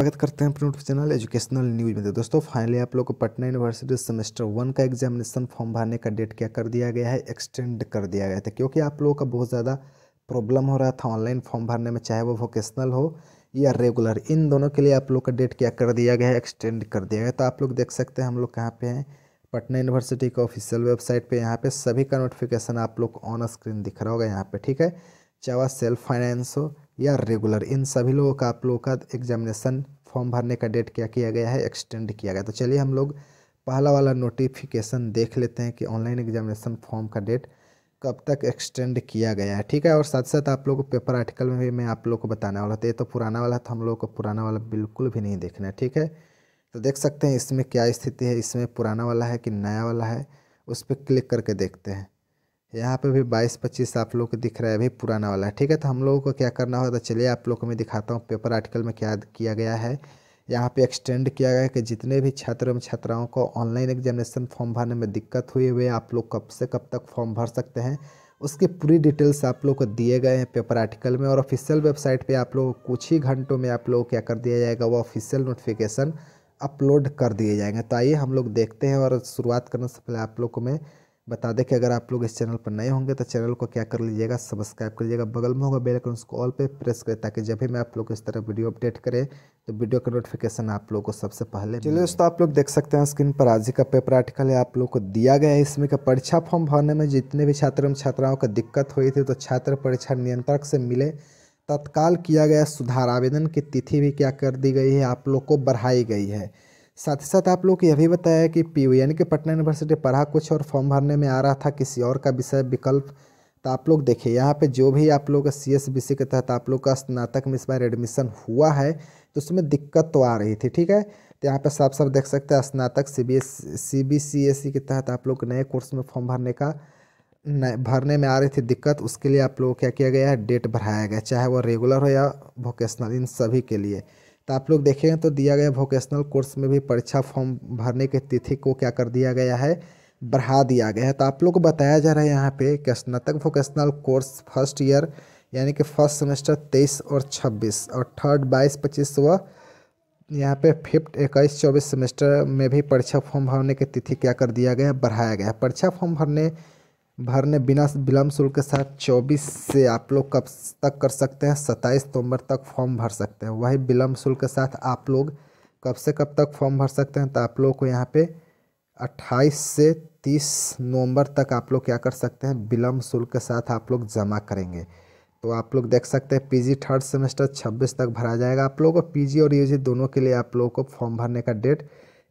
स्वागत करते हैं अपने यूट्यूब चैनल एजुकेशनल न्यूज में तो दोस्तों फाइनली आप लोग को पटना यूनिवर्सिटी सेमेस्टर वन का एग्जामिनेशन फॉर्म भरने का डेट क्या कर दिया गया है एक्सटेंड कर दिया गया था क्योंकि आप लोगों का बहुत ज़्यादा प्रॉब्लम हो रहा था ऑनलाइन फॉर्म भरने में चाहे वो वोकेशनल हो या रेगुलर इन दोनों के लिए आप लोग का डेट क्या कर दिया गया है एक्सटेंड कर दिया गया तो आप लोग देख सकते हैं हम लोग कहाँ पर हैं पटना यूनिवर्सिटी का ऑफिशियल वेबसाइट पर यहाँ पर सभी का नोटिफिकेशन आप लोग ऑन स्क्रीन दिख रहा होगा यहाँ पर ठीक है चाहे सेल्फ फाइनेंस हो या रेगुलर इन सभी लोगों का आप लोगों का एग्जामिनेशन फॉर्म भरने का डेट क्या किया गया है एक्सटेंड किया गया तो चलिए हम लोग पहला वाला नोटिफिकेशन देख लेते हैं कि ऑनलाइन एग्जामिनेशन फॉर्म का डेट कब तक एक्सटेंड किया गया है ठीक है और साथ साथ आप लोग को पेपर आर्टिकल में भी मैं आप लोग को बताने वाला था ये तो पुराना वाला था हम लोग को पुराना वाला बिल्कुल भी नहीं देखना है ठीक है तो देख सकते हैं इसमें क्या स्थिति है इसमें पुराना वाला है कि नया वाला है उस पर क्लिक करके देखते हैं यहाँ पे भी बाईस पच्चीस आप लोग को दिख रहा है अभी पुराना वाला ठीक है तो हम लोगों को क्या करना होगा तो चलिए आप लोग को मैं दिखाता हूँ पेपर आर्टिकल में क्या किया गया है यहाँ पे एक्सटेंड किया गया है कि जितने भी छात्र एवं छात्राओं को ऑनलाइन एग्जामिनेशन फॉर्म भरने में दिक्कत हुई हुए आप लोग कब से कब तक फॉर्म भर सकते हैं उसकी पूरी डिटेल्स आप लोग को दिए गए हैं पेपर आर्टिकल में और ऑफिशियल वेबसाइट पर आप लोग कुछ ही घंटों में आप लोग क्या कर दिया जाएगा वो ऑफिशियल नोटिफिकेशन अपलोड कर दिए जाएंगे तो आइए हम लोग देखते हैं और शुरुआत करने से पहले आप लोग को मैं बता दें कि अगर आप लोग इस चैनल पर नए होंगे तो चैनल को क्या कर लीजिएगा सब्सक्राइब कर लीजिएगा बगल में होगा बेल आइकन उसको ऑल पे प्रेस करें ताकि जब भी मैं आप लोग इस तरह वीडियो अपडेट करें तो वीडियो का नोटिफिकेशन आप लोग को सबसे पहले चलिए दोस्तों आप लोग देख सकते हैं स्क्रीन पर आज ही का पेपर आर्टिकल है आप लोग को दिया गया है इसमें का परीक्षा फॉर्म भरने में जितने भी छात्र एवं छात्राओं का दिक्कत हुई थी तो छात्र परीक्षा नियंत्रक से मिले तत्काल किया गया सुधार आवेदन की तिथि भी क्या कर दी गई है आप लोग को बढ़ाई गई है साथ ही साथ आप लोग को यह भी बताया कि पी यू यानी कि पटना यूनिवर्सिटी पढ़ा कुछ और फॉर्म भरने में आ रहा था किसी और का विषय विकल्प तो आप लोग देखिए यहाँ पे जो भी आप लोग सी एस बी सी के तहत आप लोग का स्नातक में इस बार एडमिशन हुआ है तो उसमें दिक्कत तो आ रही थी ठीक है तो यहाँ पे साफ साफ देख सकते हैं स्नातक C B S C B C S C के तहत आप लोग नए कोर्स में फॉर्म भरने का भरने में आ रही थी दिक्कत उसके लिए आप लोग क्या किया गया है डेट बढ़ाया गया चाहे वो रेगुलर हो या वोकेशनल इन सभी के लिए तो आप लोग देखेंगे तो दिया गया वोकेशनल कोर्स में भी परीक्षा फॉर्म भरने की तिथि को क्या कर दिया गया है बढ़ा दिया गया है तो आप लोग को बताया जा रहा है यहाँ पे कि स्नातक वोकेशनल कोर्स फर्स्ट ईयर यानी कि फर्स्ट सेमेस्टर तेईस और छब्बीस और थर्ड बाईस पच्चीस व यहाँ पे फिफ्थ इक्कीस चौबीस सेमेस्टर में भी परीक्षा फॉर्म भरने की तिथि क्या कर दिया गया बढ़ाया गया परीक्षा फॉर्म भरने भरने बिना विलम्ब शुल्क के साथ चौबीस से आप लोग कब तक कर सकते हैं सत्ताईस नवंबर तक फॉर्म भर सकते हैं वही विलम्ब शुल्क के साथ आप लोग कब से कब तक फॉर्म भर सकते हैं तो आप लोग को यहाँ पे 28 से 30 नवंबर तक आप लोग क्या कर सकते हैं विलम्ब शुल्क के साथ आप लोग जमा करेंगे तो आप लोग देख सकते हैं पी थर्ड सेमेस्टर छब्बीस तक भरा जाएगा आप लोगों को पी और यू दोनों के लिए आप लोगों को फॉर्म भरने का डेट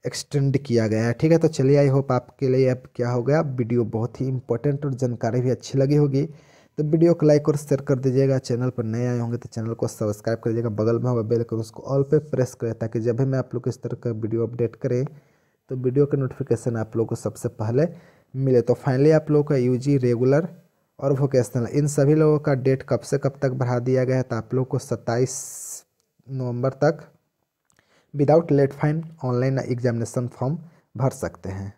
एक्सटेंड किया गया है ठीक है तो चलिए आई होप आपके लिए अब क्या हो गया वीडियो बहुत ही इंपॉर्टेंट और जानकारी भी अच्छी लगी होगी तो वीडियो को लाइक और शेयर कर दीजिएगा चैनल पर नए आए होंगे तो चैनल को सब्सक्राइब कर दीजिएगा बगल में होगा बेल कर उसको ऑल पे प्रेस करें ताकि जब भी मैं आप लोग इस तरह का वीडियो अपडेट करें तो वीडियो का नोटिफिकेशन आप लोग को सबसे पहले मिले तो फाइनली आप लोगों का यू रेगुलर और वोकेशनल इन सभी लोगों का डेट कब से कब तक बढ़ा दिया गया है तो आप लोग को सत्ताईस नवम्बर तक without late fine online examination form भर सकते हैं